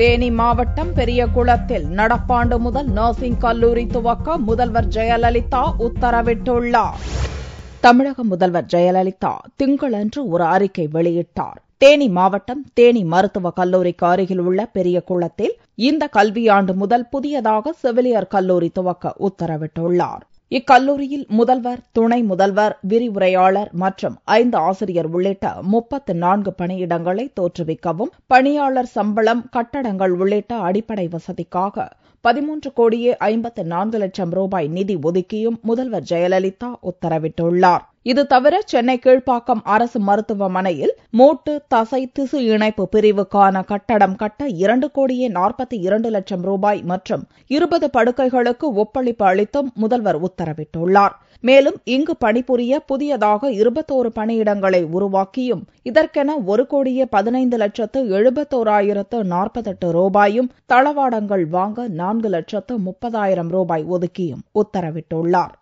தேனி மாவட்டம் பெரியகுளத்தில் நடப்பாண்டு முதல் நர்சிங் கல்லூரி துவக்க முதல்வர் ஜெயலலிதா உத்தரவிட்டுள்ளார் தமிழக முதல்வர் ஜெயலலிதா திங்களன்று ஒரு அறிக்கை வெளியிட்டார் தேனி மாவட்டம் தேனி மருத்துவக் கல்லூரிக்கு அருகில் உள்ள பெரிய குளத்தில் இந்த கல்வியாண்டு முதல் புதியதாக செவிலியர் கல்லூரி துவக்க உத்தரவிட்டுள்ளார் இக்கல்லூரியில் முதல்வர் துணை முதல்வர் விரிவுரையாளர் மற்றும் ஐந்து ஆசிரியர் உள்ளிட்ட முப்பத்து நான்கு பணியிடங்களை தோற்றுவிக்கவும் பணியாளர் சம்பளம் கட்டடங்கள் உள்ளிட்ட அடிப்படை வசதிக்காக பதிமூன்று கோடியே ஐம்பத்து நான்கு லட்சம் ரூபாய் நிதி ஒதுக்கியும் முதல்வர் ஜெயலலிதா உத்தரவிட்டுள்ளாா் இது தவிர சென்னை கீழ்ப்பாக்கம் அரசு மருத்துவமனையில் மூட்டு தசை திசு இணைப்பு பிரிவுக்கான கட்டடம் கட்ட இரண்டு கோடியே நாற்பத்தி இரண்டு லட்சம் ரூபாய் மற்றும் இருபது படுக்கைகளுக்கு ஒப்பளிப்பு அளித்தும் முதல்வர் உத்தரவிட்டுள்ளார் மேலும் இங்கு பணிபுரிய புதியதாக இருபத்தோரு பணியிடங்களை உருவாக்கியும் இதற்கென ஒரு கோடியே பதினைந்து லட்சத்து எழுபத்தோராயிரத்து நாற்பத்தெட்டு ரூபாயும் தளவாடங்கள் வாங்க நான்கு லட்சத்து முப்பதாயிரம் ரூபாய் ஒதுக்கியும் உத்தரவிட்டுள்ளார்